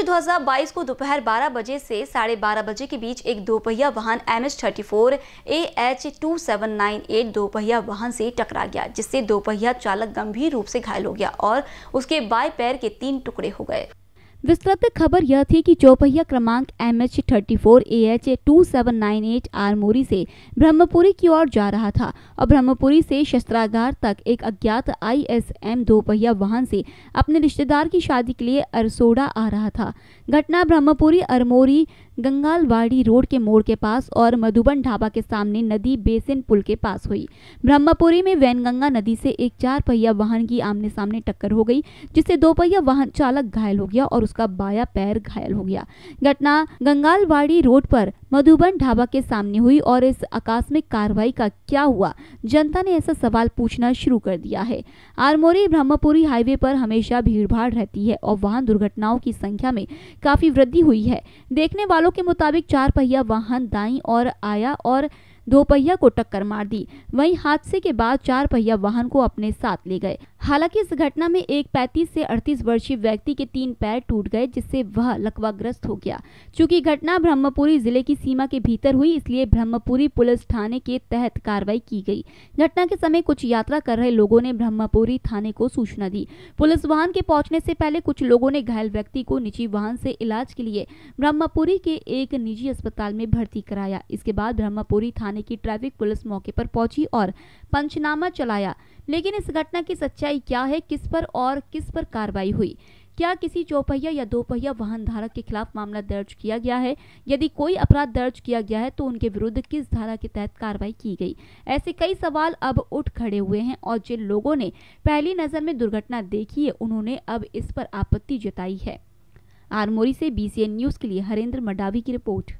मार्च 2022 को दोपहर 12 बजे से साढ़े बारह बजे के बीच एक दोपहिया वाहन M H thirty four A H two seven nine eight दोपहिया वाहन से टकरा गया जिससे दोपहिया चालक गंभीर रूप से घायल हो गया और उसके बाएं पैर के तीन टुकड़े हो गए विस्तृत खबर यह थी कि चौपहिया क्रमांक M H thirty four A H two seven nine eight Armori से ब्रह्मपुरी की ओर जा रहा था और ब्रह्मपुरी से शस्त्रागार तक एक अज्ञात आई एस एम दोपहिया वाहन से अपने रिश्तेदार की शादी के लिए अरसोड़ा आ रहा था घटना ब्रह्मपुरी अरमोरी गंगालवाड़ी रोड के मोड़ के पास और मधुबन ढाबा के सामने नदी बेसिन पुल के पास हुई ब्रह्मपुरी में वैनगंगा नदी से एक चार पहिया वाहन की आमने सामने टक्कर हो गई जिससे दो पहिया वाहन चालक घायल हो गया और उसका बाया पैर घायल हो गया घटना गंगालवाड़ी रोड पर मधुबन ढाबा के सामने हुई और इस आकस्मिक कार्रवाई का क्या हुआ जनता ने ऐसा सवाल पूछना शुरू कर दिया है आरमोरी ब्रह्मपुरी हाईवे पर हमेशा भीड़ रहती है और वाहन दुर्घटनाओं की संख्या में काफी वृद्धि हुई है देखने वालों सूत्रों के मुताबिक चार पहिया वाहन दाई और आया और दो पहिया को टक्कर मार दी वहीं हादसे के बाद चार पहिया वाहन को अपने साथ ले गए हालांकि इस घटना में एक 35 से 38 वर्षीय व्यक्ति के तीन पैर टूट गए जिससे वह लकवाग्रस्त हो गया चूंकि घटना ब्रह्मपुरी जिले की सीमा के भीतर हुई इसलिए ब्रह्मपुरी पुलिस थाने के तहत कार्रवाई की गई घटना के समय कुछ यात्रा कर रहे लोगों ने ब्रह्मपुरी थाने को सूचना दी पुलिस वाहन के पहुंचने से पहले कुछ लोगों ने घायल व्यक्ति को निजी वाहन से इलाज के लिए ब्रह्मपुरी के एक निजी अस्पताल में भर्ती कराया इसके बाद ब्रह्मपुरी थाने की ट्रैफिक पुलिस मौके पर पहुंची और पंचनामा चलाया लेकिन इस घटना की सच्चाई क्या है किस पर और किस पर कार्रवाई हुई क्या किसी चौपहिया या दोपहिया वाहन धारक के खिलाफ मामला दर्ज किया गया है यदि कोई अपराध दर्ज किया गया है तो उनके विरुद्ध किस धारा के तहत कार्रवाई की गई ऐसे कई सवाल अब उठ खड़े हुए हैं और जिन लोगों ने पहली नज़र में दुर्घटना देखी है उन्होंने अब इस पर आपत्ति जताई है आरमोरी से बीसीएन न्यूज़ के लिए हरेंद्र मडावी की रिपोर्ट